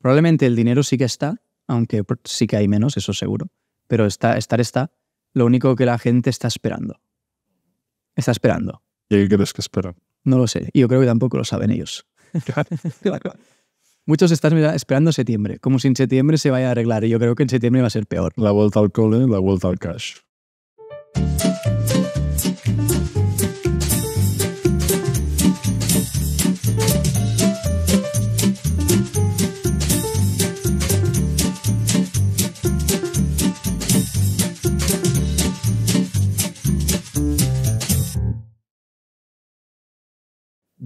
Probablemente el dinero sí que está, aunque sí que hay menos, eso seguro, pero está, estar está. Lo único que la gente está esperando. Está esperando. ¿Y qué crees que esperan? No lo sé. yo creo que tampoco lo saben ellos. Muchos están esperando septiembre, como si en septiembre se vaya a arreglar. Y yo creo que en septiembre va a ser peor. La vuelta al cole, la vuelta al cash.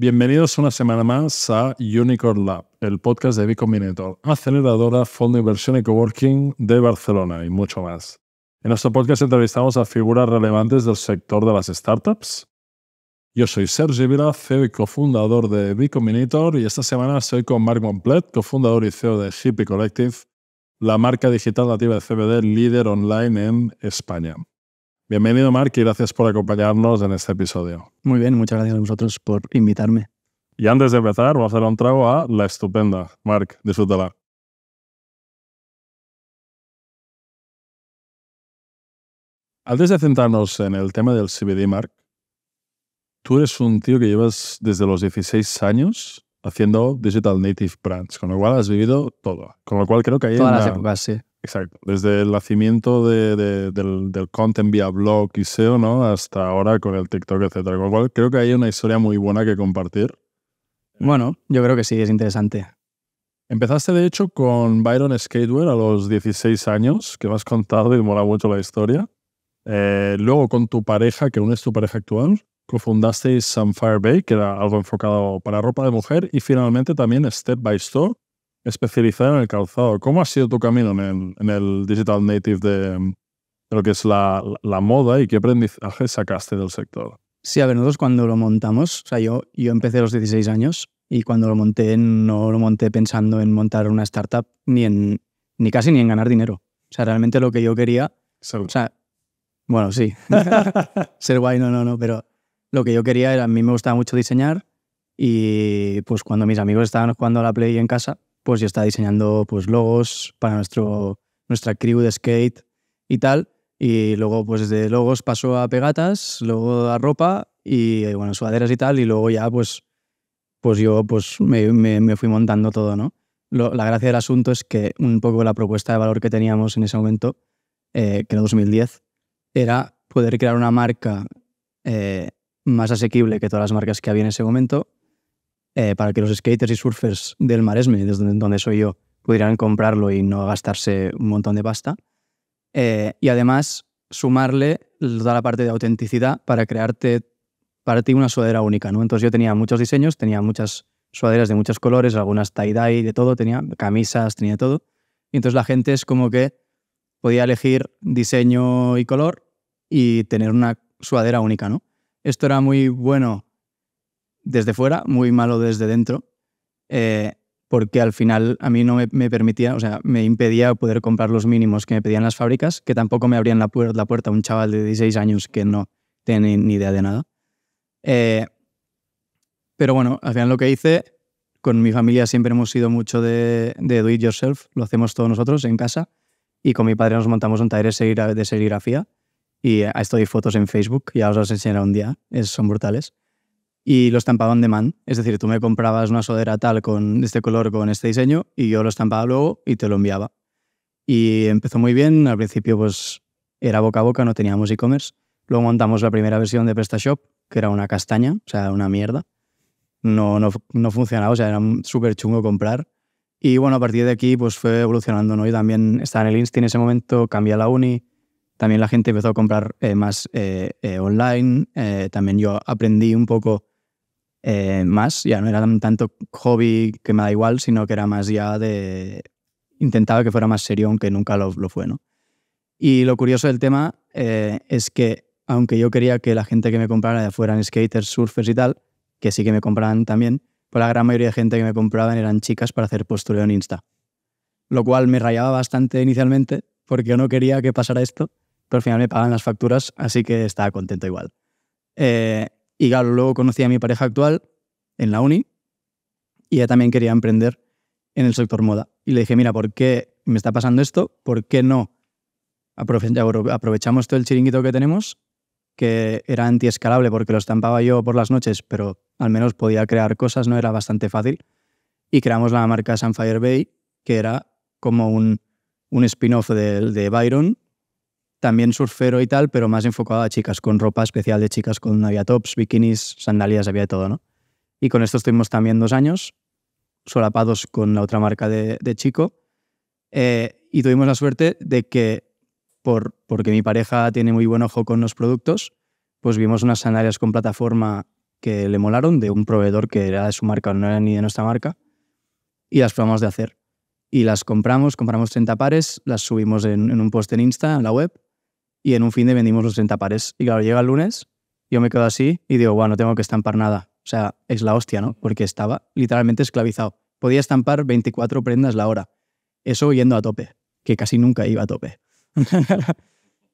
Bienvenidos una semana más a Unicorn Lab, el podcast de Bicombinator, aceleradora, fondo de inversión y coworking de Barcelona y mucho más. En nuestro podcast entrevistamos a figuras relevantes del sector de las startups. Yo soy Sergi Vila, CEO y cofundador de Bicombinator y esta semana estoy con Marc Monplet, cofundador y CEO de Hippie Collective, la marca digital nativa de CBD líder online en España. Bienvenido, Mark, y gracias por acompañarnos en este episodio. Muy bien, muchas gracias a vosotros por invitarme. Y antes de empezar, voy a hacer un trago a La Estupenda. Mark, disfrútala. Antes de centrarnos en el tema del CBD, Mark, tú eres un tío que llevas desde los 16 años haciendo Digital Native Brands, con lo cual has vivido todo. Con lo cual creo que hay Todas Exacto. Desde el nacimiento del, del, content vía blog y SEO, ¿no? Hasta ahora con el TikTok, etcétera. Con lo cual, creo que hay una historia muy buena que compartir. Eh. Bueno, yo creo que sí, es interesante. Empezaste, de hecho, con Byron Skateware a los 16 años, que me has contado y mola mucho la historia. Eh, luego, con tu pareja, que aún es tu pareja actual, cofundasteis Sunfire Bay, que era algo enfocado para ropa de mujer, y finalmente también Step by Store, especializado en el calzado. ¿Cómo ha sido tu camino en el, digital native de, lo que es la, moda y qué aprendizaje sacaste del sector? Sí, a ver, nosotros cuando lo montamos, o sea, yo, yo empecé a los 16 años y cuando lo monté no lo monté pensando en montar una startup ni, en, ni casi ni en ganar dinero. O sea, realmente lo que yo quería... O sea, bueno, sí. Ser guay, no, no, no, pero lo que yo quería era, a mí me gustaba mucho diseñar y pues cuando mis amigos estaban jugando a la Play en casa, pues yo estaba diseñando pues logos para nuestro, nuestra crew de skate y tal. Y luego, pues desde logos pasó a pegatas, luego a ropa y bueno, sudaderas y tal. Y luego ya, pues, pues yo pues me, me, fui montando todo, ¿no? la gracia del asunto es que un poco la propuesta de valor que teníamos en ese momento, eh, que era 2010, era poder crear una marca eh, más asequible que todas las marcas que había en ese momento eh, para que los skaters y surfers del Maresme, desde donde soy yo, pudieran comprarlo y no gastarse un montón de pasta. Eh, y además sumarle toda la parte de autenticidad para crearte para ti una sudadera única, ¿no? Entonces yo tenía muchos diseños, tenía muchas sudaderas de muchos colores, algunas tie-dye, de todo, tenía camisas, tenía todo. Y entonces la gente es como que podía elegir diseño y color y tener una sudadera única, ¿no? Esto era muy bueno desde fuera, muy malo desde dentro, eh, porque al final a mí no me, permitía, o sea, me impedía poder comprar los mínimos que me pedían las fábricas, que tampoco me abrían la, la puerta un chaval de 16 años que no tiene ni idea de nada. Eh, pero bueno, al final lo que hice, con mi familia siempre hemos sido mucho de, de do it yourself, lo hacemos todos nosotros en casa, y con mi padre nos montamos un taller de serigrafía, y a eh, esto hay fotos en Facebook, ya os las enseñaré un día, es, son brutales y lo estampaba on demand. Es decir, tú me comprabas una sodera tal con este color, con este diseño, y yo lo estampaba luego y te lo enviaba. Y empezó muy bien. Al principio, pues era boca a boca, no teníamos e-commerce. Luego montamos la primera versión de PrestaShop, que era una castaña, o sea, una mierda. No, no, no funcionaba, o sea, era súper chungo comprar. Y bueno, a partir de aquí, pues fue evolucionando, ¿no? Y también estaba en el Insti en ese momento, cambié a la uni. También la gente empezó a comprar eh, más eh, eh, online. también yo aprendí un poco eh, más, ya no era tanto hobby que me da igual, sino que era más ya de... Intentaba que fuera más serio, aunque nunca lo, lo fue, ¿no? Y lo curioso del tema eh, es que, aunque yo quería que la gente que me comprara fueran skaters, surfers y tal, que sí que me compraban también, pues la gran mayoría de gente que me compraban eran chicas para hacer postureo en Insta. Lo cual me rayaba bastante inicialmente, porque yo no quería que pasara esto, pero al final me pagan las facturas, así que estaba contento igual. Eh, y luego conocí a mi pareja actual en la uni y ella también quería emprender en el sector moda. Y le dije, mira, ¿por qué me está pasando esto? ¿Por qué no aprovechamos todo el chiringuito que tenemos, que era antiescalable porque lo estampaba yo por las noches, pero al menos podía crear cosas, no era bastante fácil. Y creamos la marca Sunfire Bay, que era como un, spin-off del de Byron, también surfero y tal, pero más enfocado a chicas, con ropa especial de chicas, con había tops, bikinis, sandalias, había de todo, ¿no? Y con esto estuvimos también dos años, solapados con la otra marca de, de chico, eh, y tuvimos la suerte de que, por, porque mi pareja tiene muy buen ojo con los productos, pues vimos unas sandalias con plataforma que le molaron de un proveedor que era de su marca, no era ni de nuestra marca, y las probamos de hacer. Y las compramos, compramos 30 pares, las subimos en un post en Insta, en la web, y en un fin de vendimos los 30 pares. Y claro, llega el lunes, yo me quedo así y digo, bueno, no tengo que estampar nada. O sea, es la hostia, ¿no? Porque estaba literalmente esclavizado. Podía estampar 24 prendas la hora. Eso yendo a tope, que casi nunca iba a tope.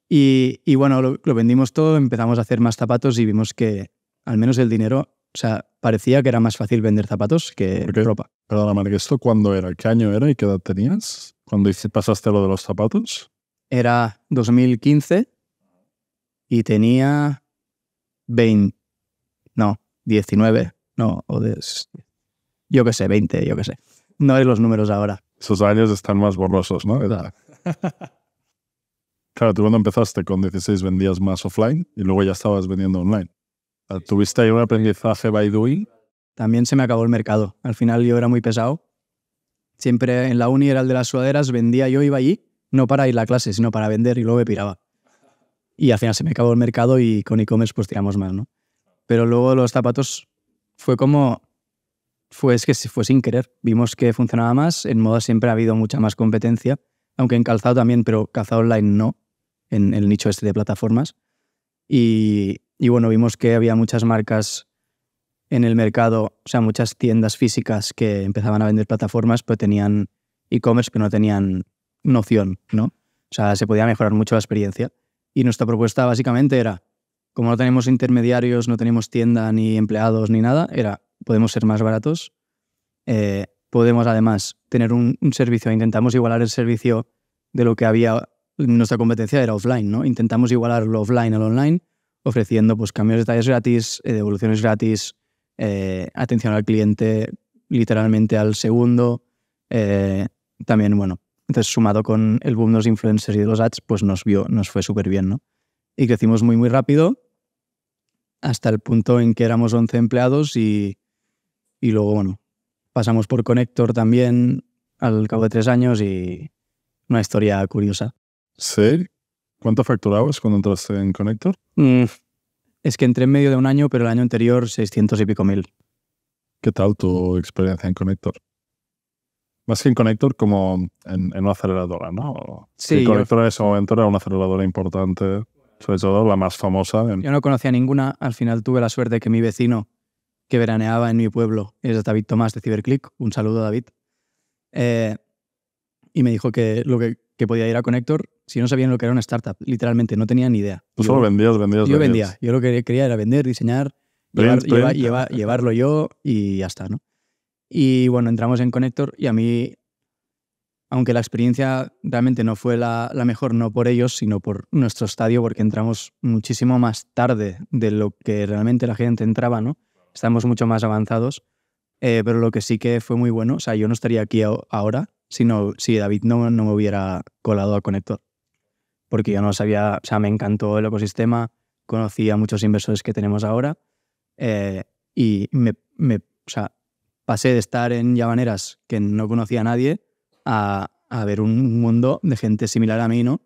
y, y, bueno, lo, vendimos todo, empezamos a hacer más zapatos y vimos que al menos el dinero o sea, parecía que era más fácil vender zapatos que ropa. Perdona, ¿esto cuándo era? ¿Qué año era y qué edad tenías? ¿Cuando pasaste lo de los zapatos? Era 2015 y tenía 20, no, 19, no, o yo qué sé, 20, yo qué sé. No hay los números ahora. Esos años están más borrosos, ¿no? Claro. claro, tú cuando empezaste con 16 vendías más offline y luego ya estabas vendiendo online. ¿Tuviste ahí un aprendizaje by doing? También se me acabó el mercado. Al final yo era muy pesado. Siempre en la uni era el de las sudaderas, vendía yo, iba allí no para ir a clase, sino para vender y luego me piraba. Y al final se me acabó el mercado y con e-commerce pues tiramos más, ¿no? Pero luego los zapatos fue como... Fue, es que fue sin querer. Vimos que funcionaba más. En moda siempre ha habido mucha más competencia, aunque en calzado también, pero calzado online no, en el nicho este de plataformas. Y, y bueno, vimos que había muchas marcas en el mercado, o sea, muchas tiendas físicas que empezaban a vender plataformas, pero tenían e-commerce, pero no tenían noción, ¿no? O sea, se podía mejorar mucho la experiencia. Y nuestra propuesta básicamente era, como no tenemos intermediarios, no tenemos tienda, ni empleados, ni nada, era, podemos ser más baratos, eh, podemos además tener un, servicio, intentamos igualar el servicio de lo que había, nuestra competencia era offline, ¿no? Intentamos igualar lo offline al online, ofreciendo pues cambios de tallas gratis, eh, devoluciones gratis, eh, atención al cliente literalmente al segundo, también, bueno, entonces, sumado con el boom de los influencers y de los ads, pues nos vio, nos fue súper bien, ¿no? Y crecimos muy, muy rápido hasta el punto en que éramos 11 empleados y, luego, bueno, pasamos por Connector también al cabo de tres años y una historia curiosa. ¿Sí? ¿Cuánto facturabas cuando entraste en Connector? Mm, es que entré en medio de un año, pero el año anterior 600 y pico mil. ¿Qué tal tu experiencia en Connector? más que en Connector, como en, una aceleradora, ¿no? Sí. Connector en ese momento era una aceleradora importante, sobre todo la más famosa. Yo no conocía ninguna. Al final tuve la suerte que mi vecino, que veraneaba en mi pueblo, es David Tomás de Ciberclick. Un saludo, David. Eh, y me dijo que lo que, podía ir a Connector si no sabían lo que era una startup. Literalmente, no tenía ni idea. Tú solo vendías, vendías, Yo vendía. Yo lo que quería era vender, diseñar, llevarlo yo y ya está, ¿no? Y bueno, entramos en Connector y a mí, aunque la experiencia realmente no fue la, la mejor, no por ellos, sino por nuestro estadio, porque entramos muchísimo más tarde de lo que realmente la gente entraba, ¿no? Estamos mucho más avanzados. Eh, pero lo que sí que fue muy bueno, o sea, yo no estaría aquí ahora si, si David no, no me hubiera colado a Connector, porque yo no sabía, o sea, me encantó el ecosistema, conocí a muchos inversores que tenemos ahora eh, y me, me, o sea, pasé de estar en Llavaneras, que no conocía a nadie, a, a ver un mundo de gente similar a mí, ¿no?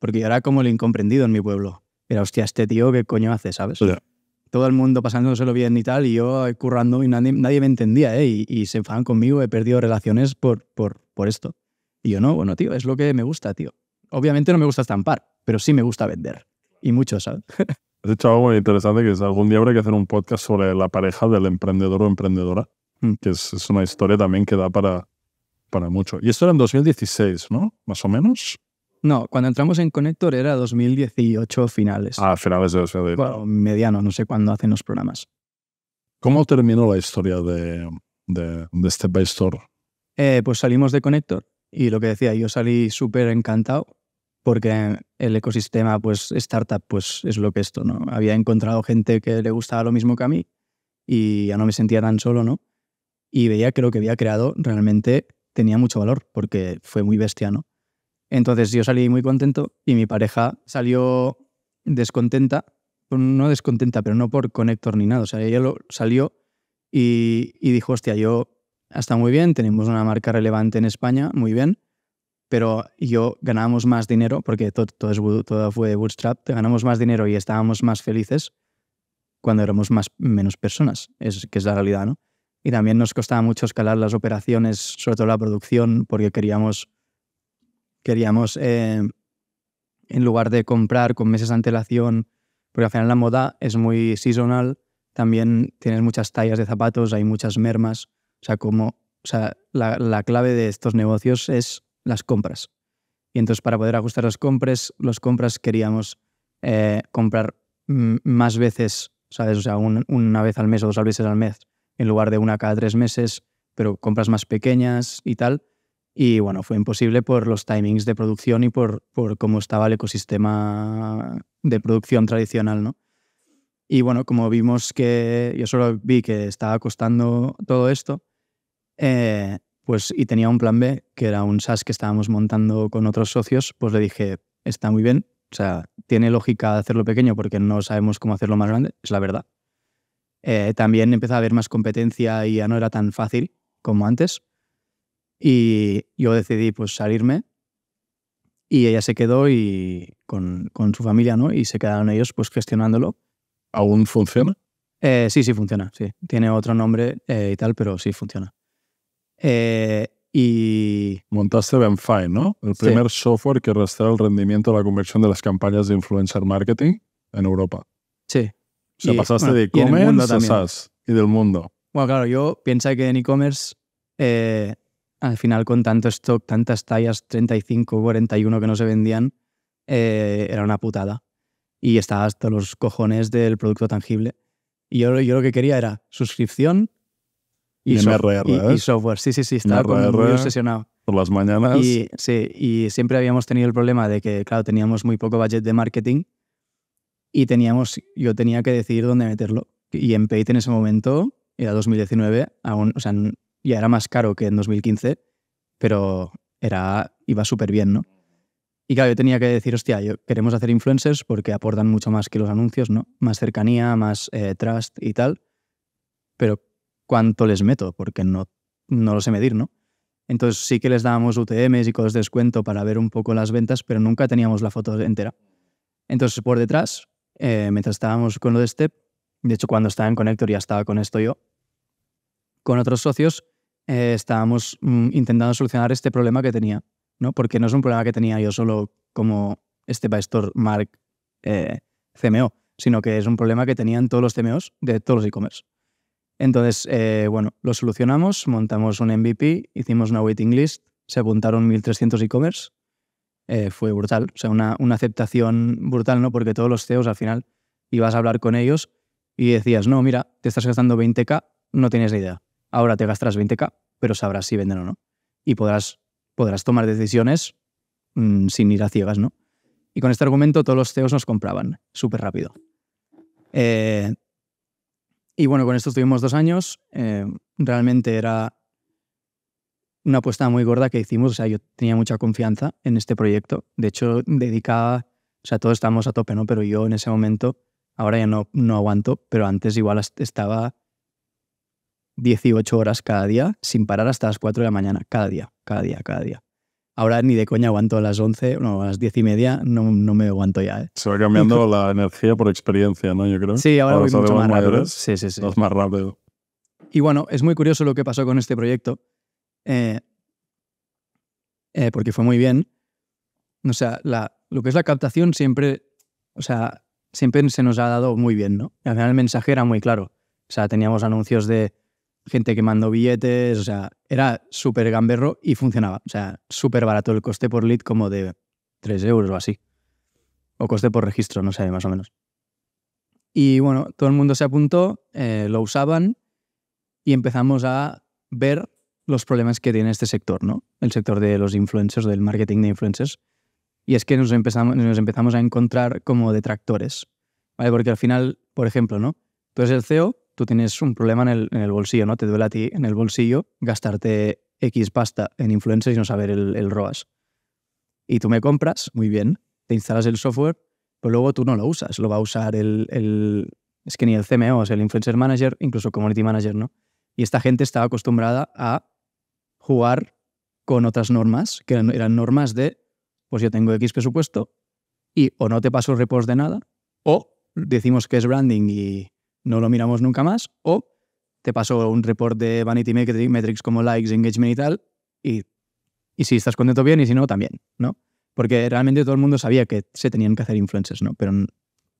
Porque yo era como el incomprendido en mi pueblo. Era, hostia, este tío, ¿qué coño hace, sabes? Todo el mundo pasándoselo bien y tal, y yo eh, currando y nadie, nadie me entendía, ¿eh? Y, se enfadan conmigo, he perdido relaciones por, por, por esto. Y yo no, bueno, tío, es lo que me gusta, tío. Obviamente no me gusta estampar, pero sí me gusta vender. Y mucho, ¿sabes? Has hecho algo muy interesante que es algún día habrá que hacer un podcast sobre la pareja del emprendedor o emprendedora. Mm, que es, una historia también que da para, para mucho. Y esto era en 2016, ¿no? Más o menos. No, cuando entramos en Connector era 2018 finales. Ah, finales de 2018. Bueno, mediano, no sé cuándo hacen los programas. ¿Cómo terminó la historia de, de, de Step by Store? Eh, pues salimos de Connector y lo que decía, yo salí súper encantado porque el ecosistema, pues startup, pues es lo que esto, ¿no? Había encontrado gente que le gustaba lo mismo que a mí y ya no me sentía tan solo, ¿no? y veía que lo que había creado realmente tenía mucho valor porque fue muy bestiano. Entonces yo salí muy contento y mi pareja salió descontenta, no descontenta, pero no por conector ni nada. O sea, ella lo, salió y, dijo, hostia, yo ah, está muy bien, tenemos una marca relevante en España, muy bien, pero yo ganábamos más dinero, porque todo, todo, es, todo fue bootstrap, ganamos más dinero y estábamos más felices cuando éramos más, menos personas, es que es la realidad, ¿no? y también nos costaba mucho escalar las operaciones, sobre todo la producción, porque queríamos, queríamos eh, en lugar de comprar con meses de antelación, porque al final la moda es muy seasonal, también tienes muchas tallas de zapatos, hay muchas mermas, o sea, como, sea, la, clave de estos negocios es las compras. Y entonces para poder ajustar las compras, los compras queríamos eh, comprar mm, más veces, ¿sabes? O sea, una vez al mes o dos veces al mes en lugar de una cada tres meses, pero compras más pequeñas y tal. Y bueno, fue imposible por los timings de producción y por, por cómo estaba el ecosistema de producción tradicional, ¿no? Y bueno, como vimos que yo solo vi que estaba costando todo esto, eh, pues y tenía un plan B, que era un SaaS que estábamos montando con otros socios, pues le dije, está muy bien, o sea, tiene lógica hacerlo pequeño porque no sabemos cómo hacerlo más grande, es la verdad, eh, también empezó a haber más competencia y ya no era tan fácil como antes. Y yo decidí pues salirme y ella se quedó y con, su familia, ¿no? Y se quedaron ellos pues gestionándolo. ¿Aún funciona? Eh, sí, sí funciona, sí. Tiene otro nombre eh, y tal, pero sí funciona. y... Montaste Benfine, ¿no? El primer software que rastrea el rendimiento de la conversión de las campañas de influencer marketing en Europa. Sí, se sea, pasaste de e-commerce y del mundo. Bueno, claro, yo piensa que en e-commerce, eh, al final con tanto stock, tantas tallas, 35, 41 que no se vendían, eh, era una putada. Y estaba hasta los cojones del producto tangible. Y yo, lo que quería era suscripción y, software. Sí, sí, sí, estaba muy obsesionado. Por las mañanas. Y, sí, y siempre habíamos tenido el problema de que, claro, teníamos muy poco budget de marketing y teníamos, yo tenía que decidir dónde meterlo. Y en Payt en ese momento, era 2019, aún, o sea, ya era más caro que en 2015, pero era, iba súper bien, ¿no? Y claro, yo tenía que decir, hostia, yo, queremos hacer influencers porque aportan mucho más que los anuncios, ¿no? Más cercanía, más eh, trust y tal. Pero ¿cuánto les meto? Porque no, no lo sé medir, ¿no? Entonces sí que les dábamos UTMs y cosas de descuento para ver un poco las ventas, pero nunca teníamos la foto entera. Entonces por detrás eh, mientras estábamos con lo de Step, de hecho cuando estaba en Connector ya estaba con esto yo, con otros socios eh, estábamos mm, intentando solucionar este problema que tenía, ¿no? Porque no es un problema que tenía yo solo como Step by Store, Mark, eh, CMO, sino que es un problema que tenían todos los CMOs de todos los e-commerce. Entonces, bueno, lo solucionamos, montamos un MVP, hicimos una waiting list, se apuntaron 1.300 e-commerce eh, fue brutal. O sea, una, aceptación brutal, ¿no? Porque todos los CEOs al final ibas a hablar con ellos y decías, no, mira, te estás gastando 20K, no tienes ni idea. Ahora te gastarás 20K, pero sabrás si venden o no. Y podrás, podrás tomar decisiones mm, sin ir a ciegas, ¿no? Y con este argumento todos los CEOs nos compraban súper rápido. Eh, y bueno, con esto estuvimos dos años. Eh, realmente era una apuesta muy gorda que hicimos. O sea, yo tenía mucha confianza en este proyecto. De hecho, dedicaba, o sea, todos estamos a tope, ¿no? Pero yo en ese momento, ahora ya no, no aguanto, pero antes igual estaba 18 horas cada día, sin parar hasta las 4 de la mañana, cada día, cada día, cada día. Ahora ni de coña aguanto a las 11, no, a las 10 y media no, me aguanto ya. ¿eh? Se va cambiando la energía por experiencia, ¿no? Yo creo. Sí, ahora, voy mucho más rápido. Sí, sí, sí. Más rápido. Y bueno, es muy curioso lo que pasó con este proyecto, eh, eh, porque fue muy bien. O sea, lo que es la captación siempre, o sea, siempre se nos ha dado muy bien, ¿no? al final el mensaje era muy claro. O sea, teníamos anuncios de gente que mandó billetes, o sea, era súper gamberro y funcionaba. O sea, súper barato el coste por lead como de 3 euros o así. O coste por registro, no sé, más o menos. Y bueno, todo el mundo se apuntó, eh, lo usaban y empezamos a ver los problemas que tiene este sector, ¿no? El sector de los influencers, del marketing de influencers. Y es que nos empezamos, nos empezamos a encontrar como detractores, ¿vale? Porque al final, por ejemplo, ¿no? Tú eres el CEO, tú tienes un problema en el, bolsillo, ¿no? Te duele a ti en el bolsillo gastarte X pasta en influencers y no saber el, ROAS. Y tú me compras, muy bien, te instalas el software, pero luego tú no lo usas, lo va a usar el, es que ni el CMO, o el influencer manager, incluso community manager, ¿no? Y esta gente estaba acostumbrada a jugar con otras normas, que eran, normas de, pues yo tengo X presupuesto y o no te paso reports de nada, o decimos que es branding y no lo miramos nunca más, o te paso un report de Vanity Metrics como likes, engagement y tal, y, si estás contento bien y si no, también, ¿no? Porque realmente todo el mundo sabía que se tenían que hacer influencers, ¿no? Pero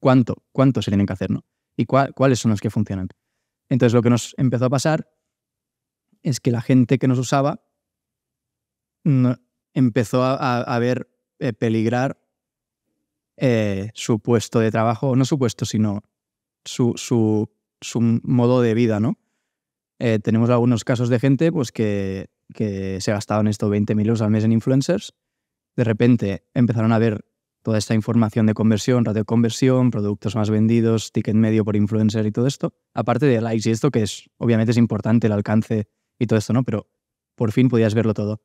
¿cuánto? ¿Cuánto se tienen que hacer, no? ¿Y cuáles son los que funcionan? Entonces lo que nos empezó a pasar es que la gente que nos usaba empezó a, ver eh, peligrar eh, su puesto de trabajo, no su puesto, sino su, modo de vida, ¿no? Eh, tenemos algunos casos de gente pues, que, que se gastaban estos 20.000 euros al mes en influencers. De repente empezaron a ver toda esta información de conversión, radioconversión conversión, productos más vendidos, ticket medio por influencer y todo esto. Aparte de likes y esto, que es obviamente es importante el alcance y todo esto, ¿no? Pero por fin podías verlo todo.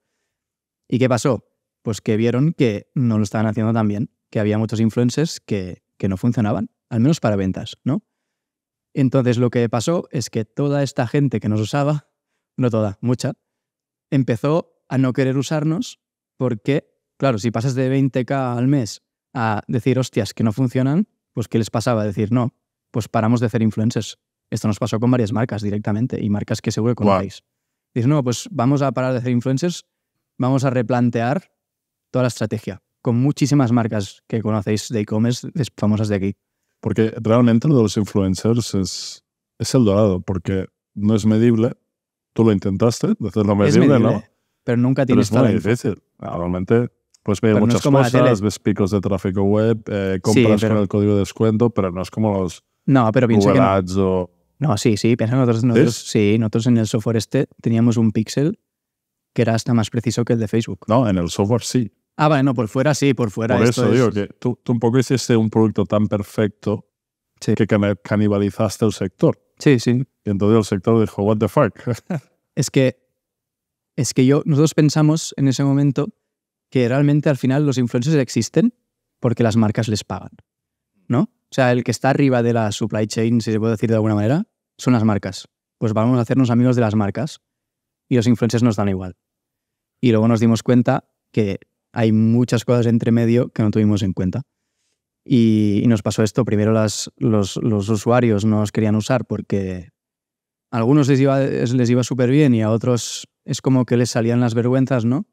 ¿Y qué pasó? Pues que vieron que no lo estaban haciendo tan bien, que había muchos influencers que, no funcionaban, al menos para ventas, ¿no? Entonces lo que pasó es que toda esta gente que nos usaba, no toda, mucha, empezó a no querer usarnos porque, claro, si pasas de 20k al mes a decir, hostias, que no funcionan, pues ¿qué les pasaba? decir, no, pues paramos de hacer influencers. Esto nos pasó con varias marcas directamente y marcas que seguro conocéis. Dices, no, pues vamos a parar de hacer influencers, vamos a replantear toda la estrategia con muchísimas marcas que conocéis de e-commerce famosas de aquí. Porque realmente lo de los influencers es, es el dorado, porque no es medible. Tú lo intentaste, de hacerlo medible, ¿no? Pero nunca tienes pero es muy difícil. Realmente pues pedir muchas cosas, ves picos de tráfico web, eh, compras con el código de descuento, pero no es como los no, pero no, sí, sí, piensa nosotros, sí, nosotros en el software este teníamos un píxel que era hasta más preciso que el de Facebook. No, en el software sí. Ah, vale, no, por fuera sí, por fuera. Por eso digo que tú, un poco hiciste un producto tan perfecto que canibalizaste el sector. Sí, sí. Y entonces el sector dijo, what the fuck. es que, es que yo, nosotros pensamos en ese momento que realmente al final los influencers existen porque las marcas les pagan, ¿no? O sea, el que está arriba de la supply chain, si se puede decir de alguna manera, son las marcas. Pues vamos a hacernos amigos de las marcas y los influencers nos dan igual. Y luego nos dimos cuenta que hay muchas cosas entre medio que no tuvimos en cuenta. Y, nos pasó esto. Primero los, usuarios no nos querían usar porque a algunos les iba, les iba súper bien y a otros es como que les salían las vergüenzas, ¿no?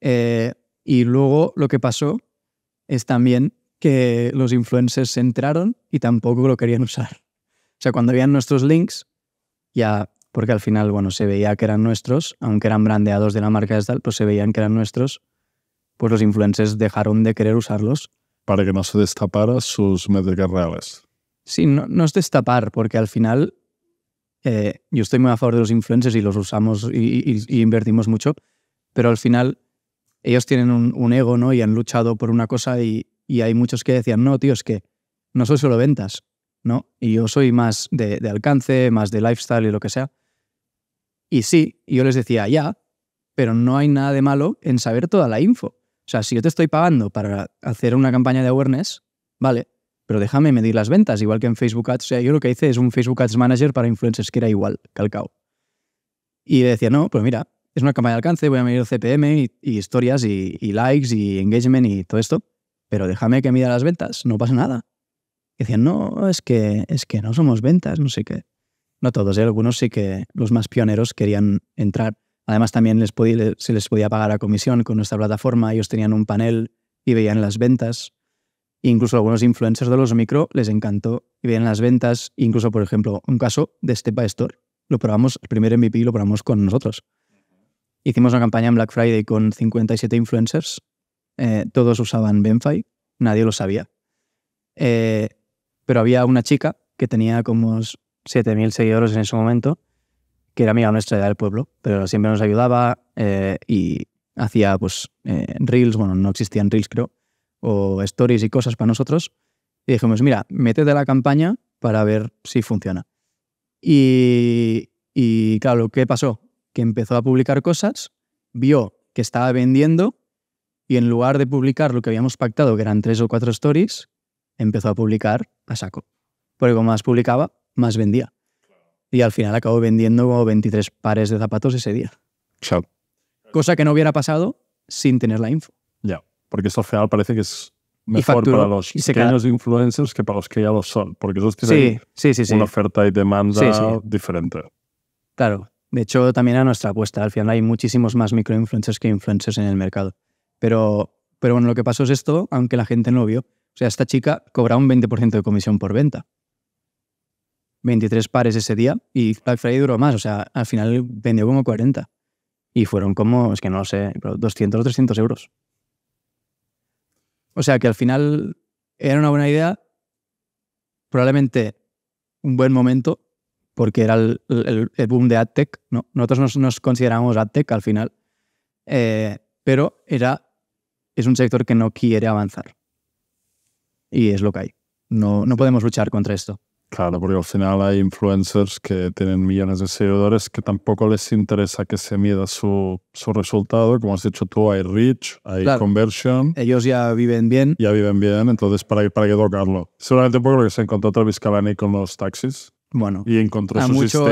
Eh, y luego lo que pasó es también que los influencers entraron y tampoco lo querían usar. O sea, cuando veían nuestros links, ya, porque al final, bueno, se veía que eran nuestros, aunque eran brandeados de la marca Estal, tal, pues se veían que eran nuestros, pues los influencers dejaron de querer usarlos. Para que no se destapara sus métricas reales. Sí, no, es destapar, porque al final eh, yo estoy muy a favor de los influencers y los usamos y, invertimos mucho, pero al final ellos tienen un, ego, ¿no? Y han luchado por una cosa y, hay muchos que decían, no, tío, es que no soy solo ventas, ¿no? Y yo soy más de, alcance, más de lifestyle y lo que sea. Y sí, yo les decía, ya, pero no hay nada de malo en saber toda la info. O sea, si yo te estoy pagando para hacer una campaña de awareness, vale, pero déjame medir las ventas, igual que en Facebook Ads. O sea, yo lo que hice es un Facebook Ads Manager para influencers que era igual, calcao. Y decía, no, pues mira, es una campaña de alcance, voy a medir CPM y, historias y likes y engagement y todo esto, pero déjame que mida las ventas, no pasa nada decían, no, es que, es que no somos ventas, no sé qué. No todos, ¿eh? algunos sí que los más pioneros querían entrar. Además, también les se les podía pagar a comisión con nuestra plataforma. Ellos tenían un panel y veían las ventas. incluso algunos influencers de los micro les encantó y veían las ventas. incluso, por ejemplo, un caso de Stepa Store. Lo probamos, el primer MVP lo probamos con nosotros. Hicimos una campaña en Black Friday con 57 influencers. Eh, todos usaban Benfy. Nadie lo sabía. Eh, pero había una chica que tenía como 7.000 seguidores en ese momento, que era amiga nuestra del pueblo, pero siempre nos ayudaba eh, y hacía pues eh, reels, bueno, no existían reels creo, o stories y cosas para nosotros. Y dijimos, mira, métete a la campaña para ver si funciona. Y, y claro, ¿qué pasó? Que empezó a publicar cosas, vio que estaba vendiendo y en lugar de publicar lo que habíamos pactado, que eran tres o cuatro stories, empezó a publicar a saco. Porque como más publicaba, más vendía. Y al final acabó vendiendo 23 pares de zapatos ese día. Chao. Cosa que no hubiera pasado sin tener la info. Ya, porque eso al final parece que es mejor para los pequeños influencers que para los que ya lo son, porque esos tienen sí, una oferta y demanda diferente. Claro, de hecho también a nuestra apuesta, al final hay muchísimos más microinfluencers que influencers en el mercado. Pero, pero bueno, lo que pasó es esto, aunque la gente no lo vio, o sea, esta chica cobraba un 20% de comisión por venta. 23 pares ese día y Black Friday duró más. O sea, al final vendió como 40. Y fueron como, es que no lo sé, 200 o 300 euros. O sea que al final era una buena idea, probablemente un buen momento, porque era el, boom de AdTech. Nosotros nos, nos consideramos AdTech al final, eh, pero era, es un sector que no quiere avanzar y es lo que hay. No, no podemos luchar contra esto. Claro, porque al final hay influencers que tienen millones de seguidores que tampoco les interesa que se mida su, su resultado. Como has dicho tú, hay reach, hay conversion. Ellos ya viven bien. Ya viven bien, entonces ¿para, para qué tocarlo? Seguramente porque lo que se encontró Travis Kalanick con los taxis. Bueno. Y encontró su mucho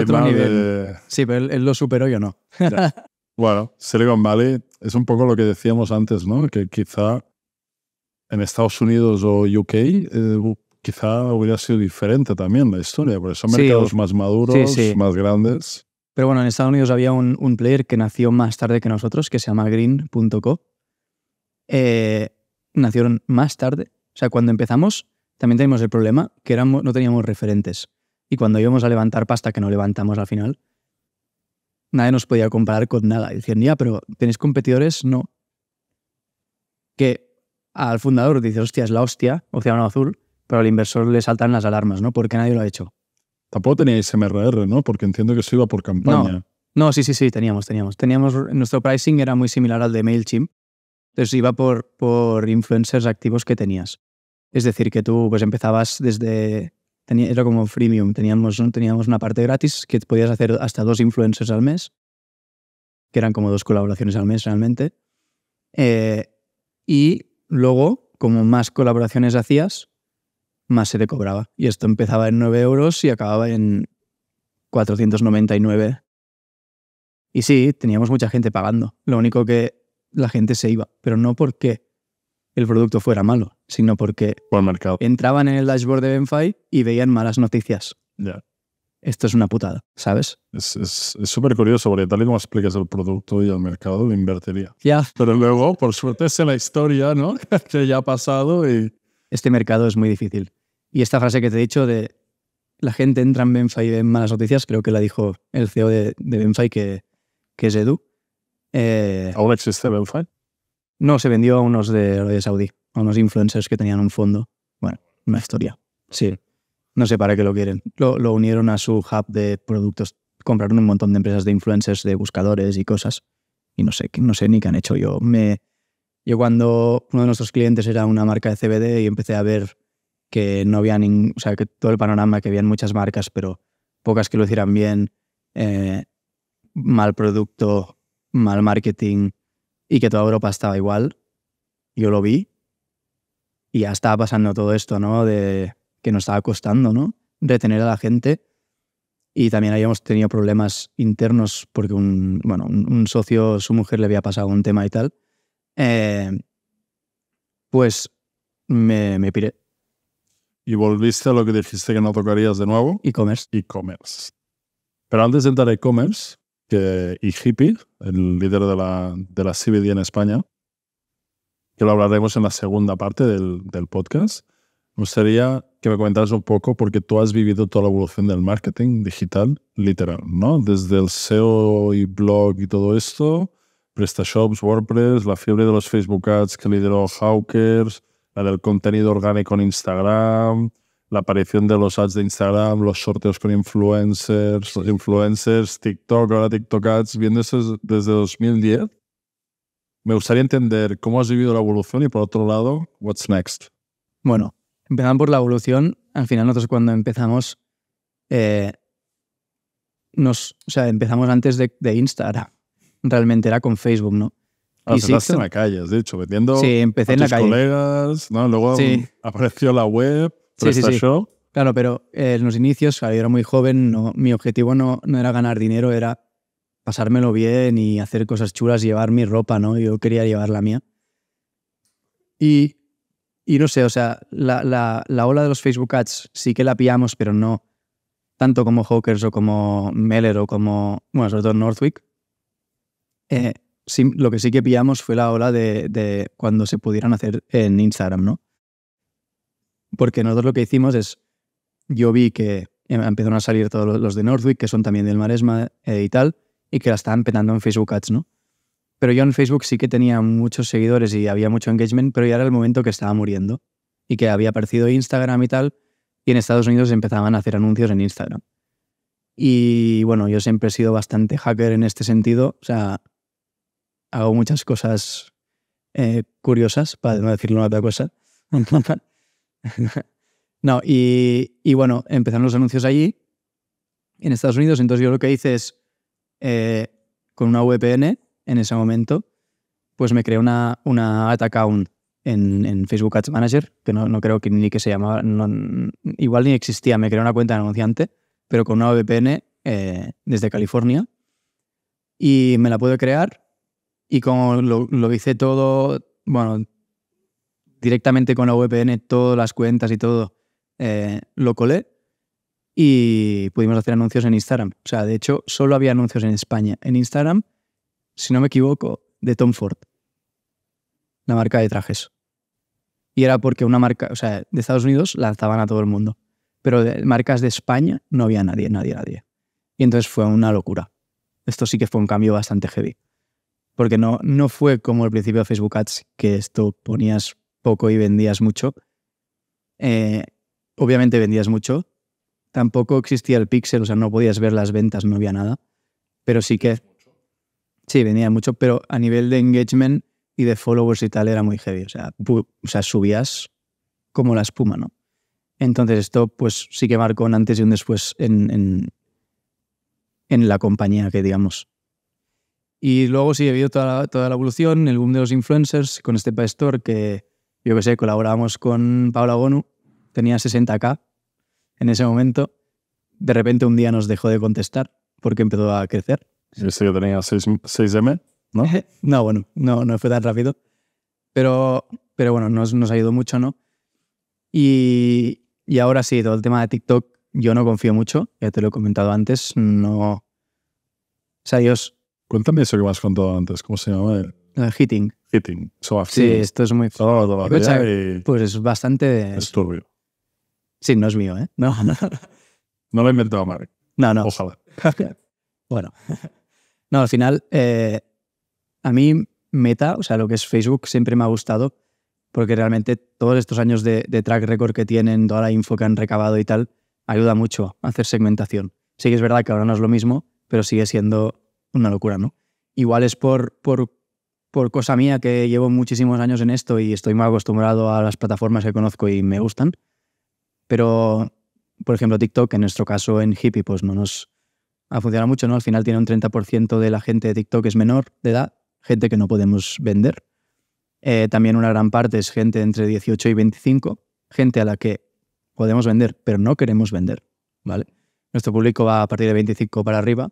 Sí, pero él, lo superó, yo no. bueno, Silicon Valley es un poco lo que decíamos antes, ¿no? Que quizá en Estados Unidos o UK, eh, quizá hubiera sido diferente también la historia, porque son mercados más maduros, más grandes. Pero bueno, en Estados Unidos había un, player que nació más tarde que nosotros, que se llama Green.co. Eh, nacieron más tarde. O sea, cuando empezamos, también teníamos el problema que éramos, no teníamos referentes. Y cuando íbamos a levantar pasta, que no levantamos al final, nadie nos podía comparar con nada. decían, ya, pero ¿tenéis competidores? No. Que al fundador, dice, hostia, es la hostia, Océano Azul, pero al inversor le saltan las alarmas, ¿no? Porque nadie lo ha hecho. Tampoco teníais MRR, ¿no? Porque entiendo que eso iba por campaña. No, sí, sí, sí, teníamos, teníamos. Teníamos, nuestro pricing era muy similar al de MailChimp. Entonces iba por, por influencers activos que tenías. Es decir, que tú pues empezabas desde... era como freemium, teníamos, teníamos una parte gratis que podías hacer hasta dos influencers al mes, que eran como dos colaboraciones al mes realmente. Eh, y Luego, como más colaboraciones hacías, más se te cobraba. Y esto empezaba en 9 euros y acababa en 499. Y sí, teníamos mucha gente pagando. Lo único que la gente se iba, pero no porque el producto fuera malo, sino porque entraban en el dashboard de Benfy y veían malas noticias esto es una putada, ¿sabes? Es súper curioso, porque tal y como explicas el producto y el mercado, lo invertiría. Ya. Pero luego, por suerte, es la historia, ¿no? que ya ha pasado y... Este mercado es muy difícil. Y esta frase que te he dicho de la gente entra en Benfai y malas noticias, creo que la dijo el CEO de, de Benfai, que, que es Edu. Eh, ¿Aún existe Benfai? No, se vendió a unos de Arabia Saudí, a unos influencers que tenían un fondo. Bueno, una historia. Sí no sé para qué lo quieren. Lo, unieron a su hub de productos, compraron un montón de empresas de influencers, de buscadores y cosas. Y no sé, no sé ni qué han hecho. Yo me, yo cuando uno de nuestros clientes era una marca de CBD y empecé a ver que no había ningún, o sea, que todo el panorama, que habían muchas marcas, pero pocas que lo hicieran bien, eh, mal producto, mal marketing y que toda Europa estaba igual. Yo lo vi y ya estaba pasando todo esto, ¿no? De que nos estaba costando, ¿no? Retener a la gente. Y también habíamos tenido problemas internos porque un, bueno, un, socio, su mujer le había pasado un tema y tal. Eh, pues me, piré. Y volviste a lo que dijiste que no tocarías de nuevo. E-commerce. E-commerce. Pero antes de entrar a e-commerce que, y Hippie, el líder de la, de CBD en España, que lo hablaremos en la segunda parte del, del podcast, me gustaría que me comentaras un poco, porque tú has vivido toda la evolución del marketing digital, literal, ¿no? Desde el SEO y blog y todo esto, PrestaShops, WordPress, la fiebre de los Facebook Ads que lideró Hawkers, la del contenido orgánico en Instagram, la aparición de los ads de Instagram, los sorteos con influencers, los influencers, TikTok, ahora TikTok Ads, viendo eso desde 2010. Me gustaría entender cómo has vivido la evolución y por otro lado, what's next. Bueno, empezaban por la evolución, al final nosotros cuando empezamos, eh, nos, o sea, empezamos antes de, de Instagram. Realmente era con Facebook, ¿no? Ah, en la calle, has dicho, vendiendo sí, empecé a la calle. colegas, ¿no? Luego apareció la web, Sí, Sí, show. Claro, pero eh, en los inicios, yo era muy joven, no, mi objetivo no, no era ganar dinero, era pasármelo bien y hacer cosas chulas, llevar mi ropa, ¿no? Yo quería llevar la mía. Y y no sé, o sea, la, ola de los Facebook Ads sí que la pillamos, pero no tanto como Hawkers o como Meller o como, bueno, sobre todo Northwick. Eh, sí, lo que sí que pillamos fue la ola de, de, cuando se pudieran hacer en Instagram, ¿no? Porque nosotros lo que hicimos es, yo vi que em, empezaron a salir todos los de Northwick, que son también del Maresma eh, y tal, y que la estaban petando en Facebook Ads, ¿no? Pero yo en Facebook sí que tenía muchos seguidores y había mucho engagement, pero ya era el momento que estaba muriendo y que había aparecido Instagram y tal, y en Estados Unidos empezaban a hacer anuncios en Instagram. Y bueno, yo siempre he sido bastante hacker en este sentido, o sea, hago muchas cosas eh, curiosas, para no decir una otra cosa. no, y, bueno, empezaron los anuncios allí, en Estados Unidos, entonces yo lo que hice es, eh, con una VPN, en ese momento, pues me creé una, una ad account en, en Facebook Ads Manager, que no, no, creo que ni que se llamaba, igual ni existía, me creé una cuenta de anunciante, pero con una VPN eh, desde California. Y me la pude crear y como lo, lo hice todo, bueno, directamente con la VPN, todas las cuentas y todo, eh, lo colé y pudimos hacer anuncios en Instagram. O sea, de hecho, solo había anuncios en España en Instagram si no me equivoco, de Tom Ford, la marca de trajes. Y era porque una marca, o sea, de Estados Unidos lanzaban a todo el mundo, pero de marcas de España no había nadie, nadie, nadie. Y entonces fue una locura. Esto sí que fue un cambio bastante heavy. Porque no, no fue como el principio de Facebook Ads, que esto ponías poco y vendías mucho. Eh, obviamente vendías mucho. Tampoco existía el pixel, o sea, no podías ver las ventas, no había nada. Pero sí que Sí, venía mucho, pero a nivel de engagement y de followers y tal era muy heavy. O sea, sea subías como la espuma, ¿no? Entonces esto pues sí que marcó un antes y un después en, en, en la compañía, que digamos. Y luego sí, he habido toda la, toda la evolución, el boom de los influencers con este Store, que yo que sé, colaborábamos con Paula Gonu, tenía 60k en ese momento. De repente un día nos dejó de contestar porque empezó a crecer. Yo sé que tenía 6M, ¿no? no, bueno, no, no fue tan rápido. Pero, pero bueno, nos, nos ayudó mucho, ¿no? Y, y, ahora sí, todo el tema de TikTok, yo no confío mucho, ya te lo he comentado antes, no... O sea, ellos... Cuéntame eso que me has contado antes, ¿cómo se llama? El hitting. Hitting, so, Sí, esto es muy... Pues es bastante... Es turbio. Sí, no es mío, ¿eh? No, no. no lo he inventado No, no. Ojalá. bueno. No, al final, eh, a mí Meta, o sea, lo que es Facebook, siempre me ha gustado porque realmente todos estos años de, track record que tienen, toda la info que han recabado y tal, ayuda mucho a hacer segmentación. Sí que es verdad que ahora no es lo mismo, pero sigue siendo una locura, ¿no? Igual es por, por, por cosa mía que llevo muchísimos años en esto y estoy más acostumbrado a las plataformas que conozco y me gustan, pero, por ejemplo, TikTok, en nuestro caso en Hippie, pues no nos, ha funcionado mucho, ¿no? Al final tiene un 30% de la gente de TikTok es menor de edad, gente que no podemos vender. Eh, también una gran parte es gente entre 18 y 25, gente a la que podemos vender, pero no queremos vender, ¿vale? Nuestro público va a partir de 25 para arriba,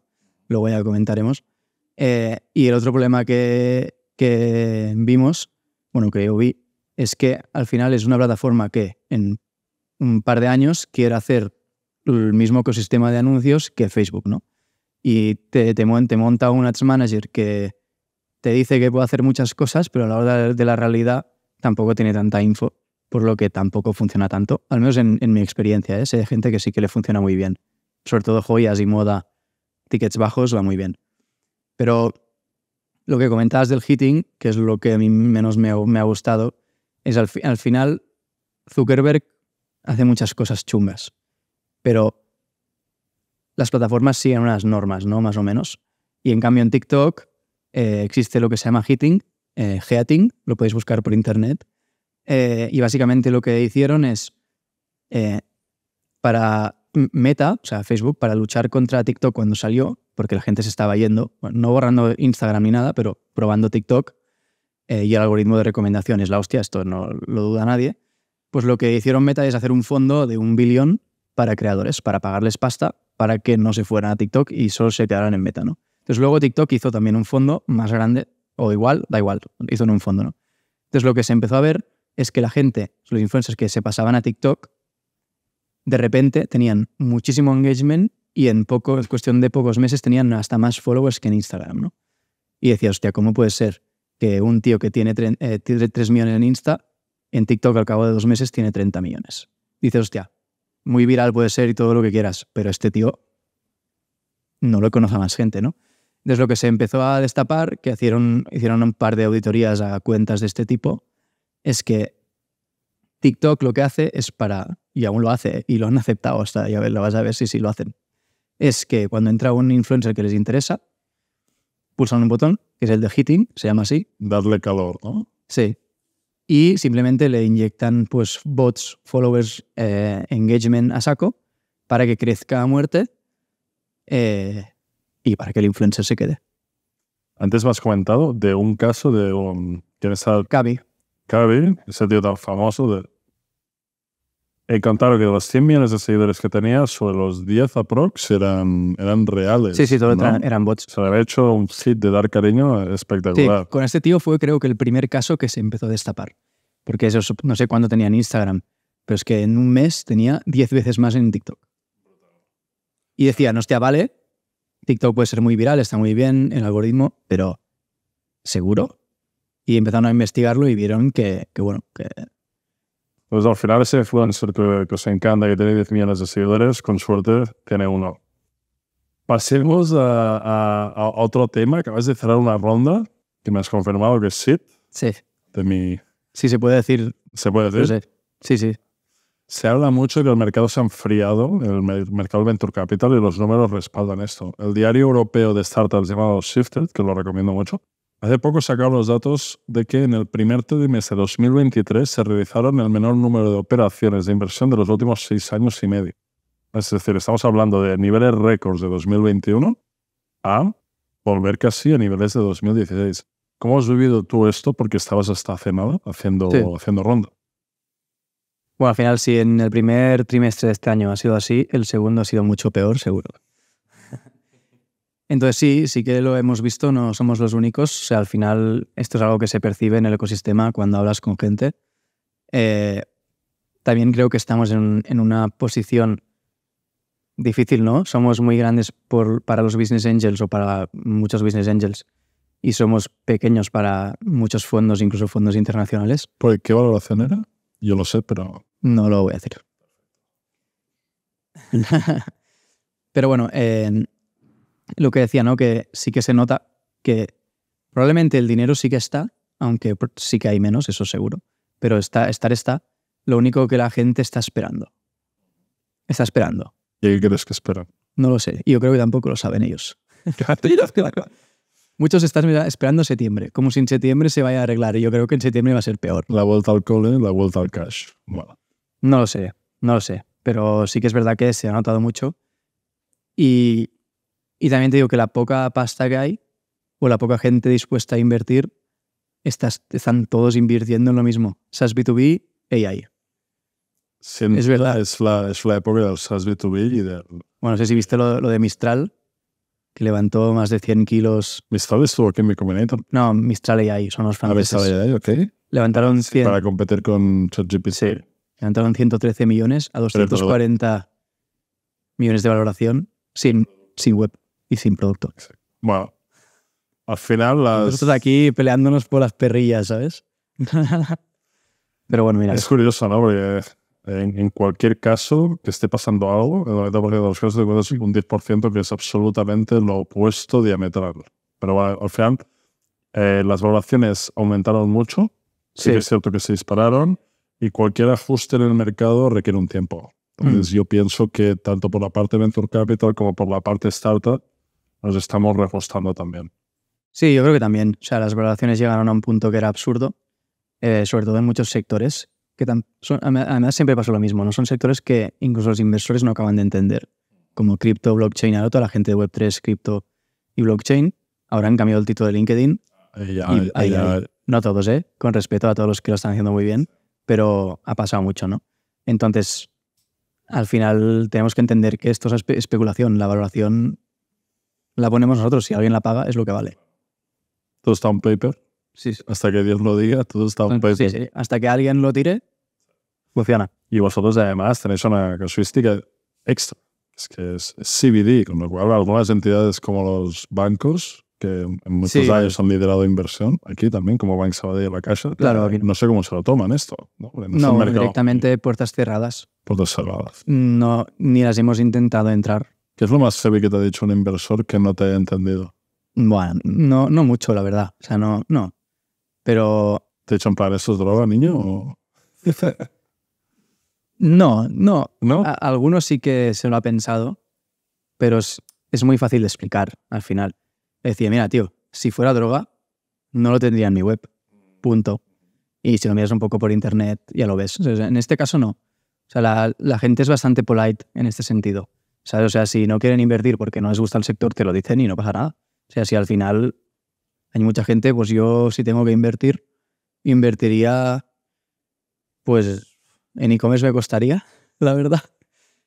luego ya comentaremos. Eh, y el otro problema que vimos, bueno, que yo vi, es que al final es una plataforma que en un par de años quiere hacer el mismo ecosistema de anuncios que Facebook, ¿no? Y te, monta un Ads Manager que te dice que puede hacer muchas cosas, pero a la hora de la realidad tampoco tiene tanta info, por lo que tampoco funciona tanto, al menos en, mi experiencia. ¿eh? gente que sí que le funciona muy bien, sobre todo joyas y moda, tickets bajos, va muy bien. Pero lo que comentabas del hitting, que es lo que a mí menos me, ha gustado, es al, al final Zuckerberg hace muchas cosas chumbas pero las plataformas siguen unas normas, ¿no? Más o menos. Y en cambio en TikTok eh, existe lo que se llama hitting, eh, heating, lo podéis buscar por internet. Eh, y básicamente lo que hicieron es eh, para Meta, o sea, Facebook, para luchar contra TikTok cuando salió, porque la gente se estaba yendo, no borrando Instagram ni nada, pero probando TikTok y el algoritmo de recomendaciones, la hostia, esto no lo duda nadie, pues lo que hicieron Meta es hacer un fondo de un billón para creadores, para pagarles pasta para que no se fueran a TikTok y solo se quedaran en Meta, ¿no? Entonces luego TikTok hizo también un fondo más grande, o igual, da igual, hizo en un fondo, ¿no? Entonces lo que se empezó a ver es que la gente, los influencers que se pasaban a TikTok, de repente tenían muchísimo engagement y en poco, cuestión de pocos meses tenían hasta más followers que en Instagram, ¿no? Y decía, hostia, ¿cómo puede ser que un tío que tiene, 3 eh, millones en Insta, en TikTok al cabo de dos meses tiene 30 millones? Dice, hostia, muy viral puede ser y todo lo que quieras, pero este tío no lo conoce más gente, ¿no? Desde lo que se empezó a destapar, que hicieron, hicieron un par de auditorías a cuentas de este tipo, es que TikTok lo que hace es para, y aún lo hace, y lo han aceptado hasta, ya lo vas a ver si sí lo hacen, es que cuando entra un influencer que les interesa, pulsan un botón, que es el de hitting, se llama así. Dadle calor, ¿no? Sí y simplemente le inyectan pues bots, followers, eh, engagement a saco para que crezca a muerte eh, y para que el influencer se quede. Antes me has comentado de un caso de un... ¿Quién está? Cabi. Cabi, ese tío tan famoso de He que de los 100 millones de seguidores que tenía, sobre los 10 aprox eran, eran reales. Sí, sí, eran, bots. Se le había hecho un hit de dar cariño espectacular. Sí, con este tío fue creo que el primer caso que se empezó a destapar. Porque eso, no sé cuándo tenía en Instagram, pero es que en un mes tenía 10 veces más en TikTok. Y decía, no hostia, vale, TikTok puede ser muy viral, está muy bien el algoritmo, pero ¿seguro? Y empezaron a investigarlo y vieron que, que bueno, que entonces, pues al final, ese influencer que, que os encanta, que tiene 10 millones de seguidores, con suerte tiene uno. Pasemos a, otro tema. Acabas de cerrar una ronda que me has confirmado que es SIT. Sí. De mi... Sí, se puede decir. ¿Se puede decir? sí, sí. Se habla mucho de que el mercado se ha enfriado, el mercado Venture Capital, y los números respaldan esto. El diario europeo de startups llamado Shifted, que lo recomiendo mucho, Hace poco sacaron los datos de que en el primer trimestre de 2023 se realizaron el menor número de operaciones de inversión de los últimos seis años y medio. Es decir, estamos hablando de niveles récords de 2021 a volver casi a niveles de 2016. ¿Cómo has vivido tú esto? Porque estabas hasta hace nada haciendo, haciendo ronda. Bueno, al final, si en el primer trimestre de este año ha sido así, el segundo ha sido mucho peor, seguro. Entonces sí, sí que lo hemos visto, no somos los únicos. O sea, al final esto es algo que se percibe en el ecosistema cuando hablas con gente. Eh, también creo que estamos en, una posición difícil, ¿no? Somos muy grandes para los business angels o para muchos business angels y somos pequeños para muchos fondos, incluso fondos internacionales. ¿Por pues, qué valoración era? Yo lo sé, pero... No lo voy a decir. pero bueno, eh, lo que decía, ¿no? Que sí que se nota que probablemente el dinero sí que está, aunque sí que hay menos, eso seguro, pero está, estar está, lo único que la gente está esperando. Está esperando. ¿Y qué crees que esperan? No lo sé, Y yo creo que tampoco lo saben ellos. Muchos están esperando septiembre, como si en septiembre se vaya a arreglar, y yo creo que en septiembre va a ser peor. La vuelta al cole, la vuelta al cash. No lo sé, no lo sé, pero sí que es verdad que se ha notado mucho. Y y también te digo que la poca pasta que hay o la poca gente dispuesta a invertir, están todos invirtiendo en lo mismo. SaaS B2B, AI. es verdad. Es la, es la, época del SaaS B2B y del... Bueno, no sé si viste lo, de Mistral, que levantó más de 100 kilos. ¿Mistral estuvo aquí en mi combinator. No, Mistral AI, son los franceses. Ah, Mistral AI, ok. Levantaron Para competir con ChatGPT. Levantaron 113 millones a 240 millones de valoración sin, sin web y sin producto. Bueno, al final las... Nosotros aquí peleándonos por las perrillas, ¿sabes? Pero bueno, mira. Es curioso, ¿no? Porque eh, en, cualquier caso que esté pasando algo, en el 90% de los casos te un 10% que es absolutamente lo opuesto diametral. Pero bueno, al final eh, las valoraciones aumentaron mucho, sí. es cierto que se dispararon, y cualquier ajuste en el mercado requiere un tiempo. Entonces mm. yo pienso que tanto por la parte Venture Capital como por la parte Startup nos estamos reforzando también. Sí, yo creo que también. O sea, las valoraciones llegaron a un punto que era absurdo, eh, sobre todo en muchos sectores, que son, además siempre pasó lo mismo, ¿no? Son sectores que incluso los inversores no acaban de entender, como cripto, blockchain, ahora toda la gente de Web3, cripto y blockchain, ahora han cambiado el título de LinkedIn. Ya, no todos, ¿eh? Con respeto a todos los que lo están haciendo muy bien, pero ha pasado mucho, ¿no? Entonces, al final tenemos que entender que esto es especulación, la valoración la ponemos nosotros. Si alguien la paga, es lo que vale. Todo está un paper. Sí, Hasta que Dios lo diga, todo está un paper. Sí, sí. Hasta que alguien lo tire, funciona. Y vosotros además tenéis una casuística extra. Es que es, CBD, con lo cual algunas entidades como los bancos, que en muchos años han liderado inversión, aquí también como Bank Sabadell y la Caixa, claro, eh, no. sé cómo se lo toman esto. No, no, no directamente puertas cerradas. Puertas cerradas. No, ni las hemos intentado entrar. ¿Qué es lo más heavy que te ha dicho un inversor que no te haya entendido? Bueno, no, no mucho, la verdad. O sea, no, no. Pero... ¿Te echan para eso es droga, niño? no, no. ¿No? algunos sí que se lo ha pensado, pero es, muy fácil de explicar al final. Decía, mira, tío, si fuera droga, no lo tendría en mi web. Punto. Y si lo miras un poco por internet, ya lo ves. en este caso no. O sea, la gente es bastante polite en este sentido. O sea, si no quieren invertir porque no les gusta el sector, te lo dicen y no pasa nada. O sea, si al final hay mucha gente, pues yo si tengo que invertir, invertiría, pues en e-commerce me costaría, la verdad.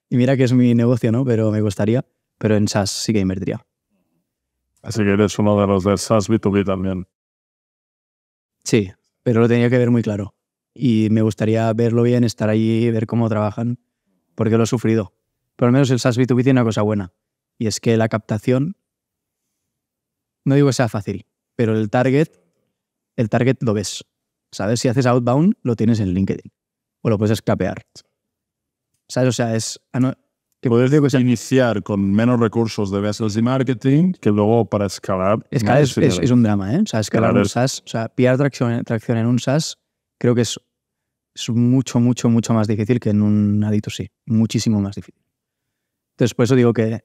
Y mira que es mi negocio, ¿no? Pero me costaría, pero en SaaS sí que invertiría. Así que eres uno de los de SaaS B2B también. Sí, pero lo tenía que ver muy claro. Y me gustaría verlo bien, estar allí, ver cómo trabajan, porque lo he sufrido. Pero lo menos el SaaS B2B tiene una cosa buena. Y es que la captación, no digo que sea fácil, pero el target, el target lo ves. ¿Sabes? Si haces outbound, lo tienes en LinkedIn. O lo puedes escapear. ¿Sabes? O sea, es... Ah, que puedes que sea, iniciar con menos recursos de vessels y marketing que luego para escalar. es, un drama, ¿eh? O sea, escalar un SaaS, o sea, pillar tracción, en un SaaS, creo que es, es mucho, mucho, mucho más difícil que en un adito sí. Muchísimo más difícil. Entonces, por eso digo que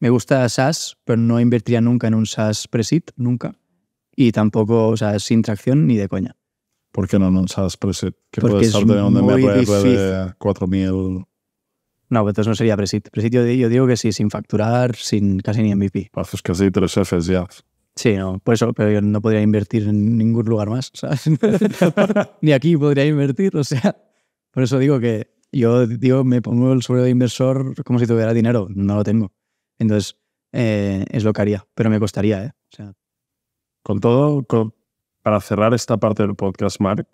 me gusta SaaS, pero no invertiría nunca en un SaaS presit, nunca. Y tampoco, o sea, sin tracción ni de coña. ¿Por qué no en un SaaS presit? Que puede estar de un MRR de 4000. No, pues entonces no sería presit. Presit yo, yo, digo que sí, sin facturar, sin casi ni MVP. Haces casi tres Fs ya. Sí, no, por eso, pero yo no podría invertir en ningún lugar más, ni aquí podría invertir, o sea, por eso digo que yo digo, me pongo el sueldo de inversor como si tuviera dinero, no lo tengo. Entonces, eh, es lo que haría, pero me costaría. ¿eh? O sea. Con todo, para cerrar esta parte del podcast, Mark,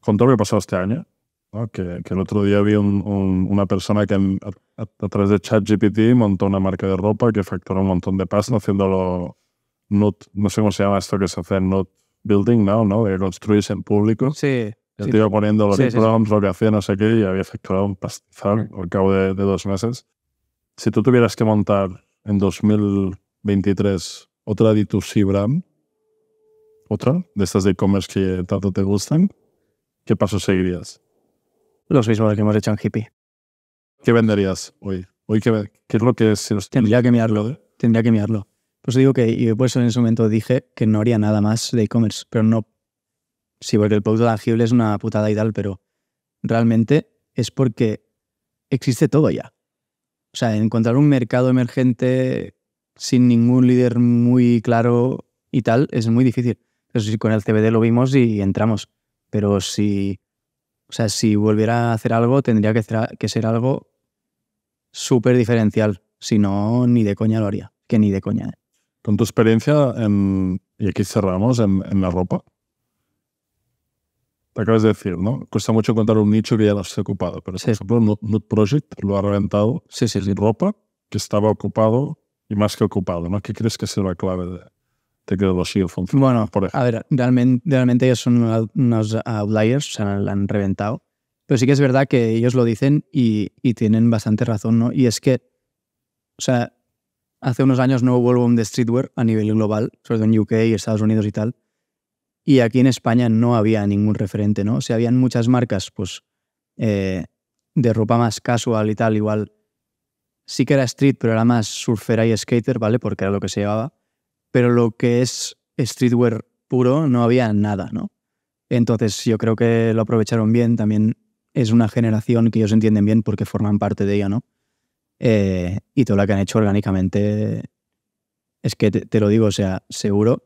con todo lo que ha pasado este año, que, el otro día vi una persona que a, través de ChatGPT montó una marca de ropa que facturó un montón de pasos haciéndolo, no sé cómo se llama esto que se hace en not building ¿no? ¿no? De construirse en público. Sí. Yo te iba poniendo los sí, lo que hacía, no sé qué, y había efectuado un pastizal al cabo de, dos meses. Si tú tuvieras que montar en 2023 otra de 2 otra de estas de e-commerce que tanto te gustan, ¿qué pasos seguirías? Los mismos que hemos hecho en Hippie. ¿Qué venderías hoy? hoy qué, qué es lo que se Tendría que mirarlo. Tendría que mirarlo. Pues digo que, y después en ese momento dije que no haría nada más de e-commerce, pero no Sí, porque el producto tangible es una putada y tal, pero realmente es porque existe todo ya. O sea, encontrar un mercado emergente sin ningún líder muy claro y tal es muy difícil. Pero sí, con el CBD lo vimos y entramos. Pero si, o sea, si volviera a hacer algo, tendría que, ser, algo súper diferencial. Si no, ni de coña lo haría. Que ni de coña. ¿eh? Con tu experiencia, en, y aquí cerramos, en la ropa, acabas de decir, ¿no? Cuesta mucho encontrar un nicho que ya no esté ocupado, pero sí. por ejemplo, Nut Project lo ha reventado sí, sí, sin ropa, que estaba ocupado y más que ocupado, ¿no? ¿Qué crees que es la clave de, que los sigue funcionando? Bueno, a ver, realmente, realmente ellos son unos outliers, o sea, la han reventado, pero sí que es verdad que ellos lo dicen y, tienen bastante razón, ¿no? Y es que, o sea, hace unos años no hubo un de streetwear a nivel global, sobre todo en UK y Estados Unidos y tal, y aquí en España no había ningún referente, ¿no? O sea, habían muchas marcas, pues, eh, de ropa más casual y tal, igual. Sí que era street, pero era más surfera y skater, ¿vale? Porque era lo que se llevaba. Pero lo que es streetwear puro, no había nada, ¿no? Entonces yo creo que lo aprovecharon bien. También es una generación que ellos entienden bien porque forman parte de ella, ¿no? Eh, y todo lo que han hecho orgánicamente, es que te, te, lo digo, o sea, seguro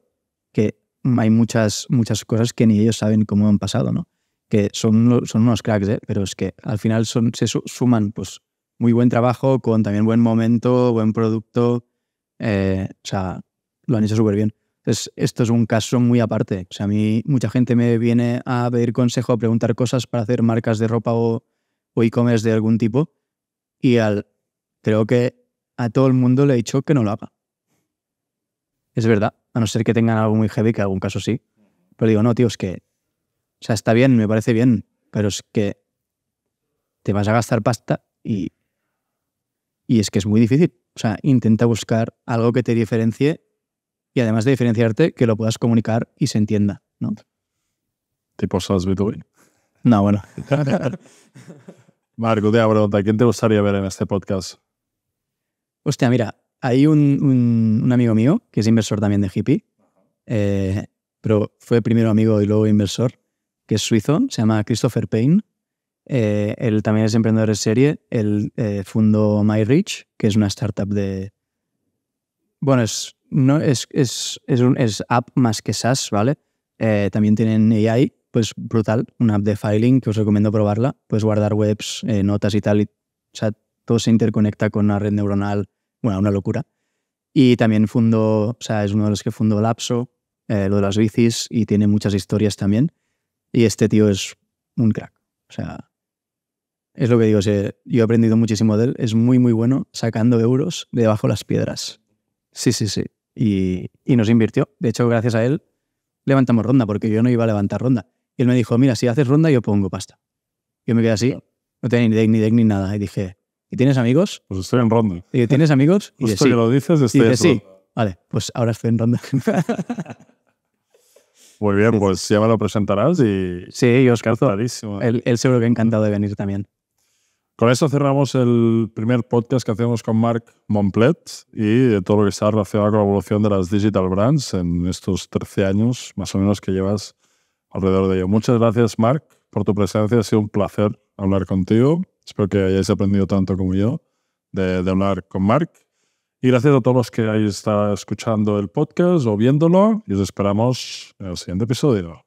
que hay muchas, muchas cosas que ni ellos saben cómo han pasado, ¿no? Que son, son unos cracks, ¿eh? Pero es que al final son, se suman, pues, muy buen trabajo con también buen momento, buen producto. Eh, o sea, lo han hecho súper bien. Entonces, esto es un caso muy aparte. O sea, a mí mucha gente me viene a pedir consejo, a preguntar cosas para hacer marcas de ropa o, o e-commerce de algún tipo. Y al, creo que a todo el mundo le he dicho que no lo haga. Es verdad. A no ser que tengan algo muy heavy, que en algún caso sí. Pero digo, no, tío, es que. O sea, está bien, me parece bien, pero es que te vas a gastar pasta y. Y es que es muy difícil. O sea, intenta buscar algo que te diferencie y además de diferenciarte, que lo puedas comunicar y se entienda, ¿no? ¿Tipo Salsby No, bueno. Marco, te voy a ¿Quién te gustaría ver en este podcast? Hostia, mira, hay un, amigo mío que es inversor también de hippie, eh, pero fue primero amigo y luego inversor, que es suizo, se llama Christopher Payne. Eh, él también es emprendedor de serie. Él eh, fundó MyReach, que es una startup de. Bueno, es, no, es, es, app más que SaaS, ¿vale? también tienen AI, pues brutal, una app de filing que os recomiendo probarla. Puedes guardar webs, notas y tal. Y, o sea, todo se interconecta con una red neuronal bueno, una locura. Y también fundó, o sea, es uno de los que fundó Lapso, eh, lo de las bicis, y tiene muchas historias también. Y este tío es un crack. O sea, es lo que digo, yo he aprendido muchísimo de él. Es muy, muy bueno sacando euros de debajo las piedras. Sí, sí, sí. Y, y nos invirtió. De hecho, gracias a él levantamos ronda, porque yo no iba a levantar ronda. Y él me dijo, mira, si haces ronda, yo pongo pasta. Yo me quedé así, no tenía ni deck ni deck ni nada. Y dije, ¿Y tienes amigos? Pues estoy en ronda. ¿Y tienes amigos? Y Justo lo dices, estoy Vale, pues ahora estoy en ronda. Muy bien, pues ya me lo presentarás y... Sí, yo os Él, seguro que encantado de venir también. Con eso cerramos el primer podcast que hacemos con Marc Montplet y de todo lo que está relacionado con la evolución de las digital brands en estos 13 años más o menos que llevas alrededor de ello. Muchas gracias, Marc, por tu presencia. Ha sido un placer hablar contigo. Espero que hayáis aprendido tanto como yo de, hablar con Mark. Y gracias a todos los que hayáis estado escuchando el podcast o viéndolo. Y os esperamos en el siguiente episodio.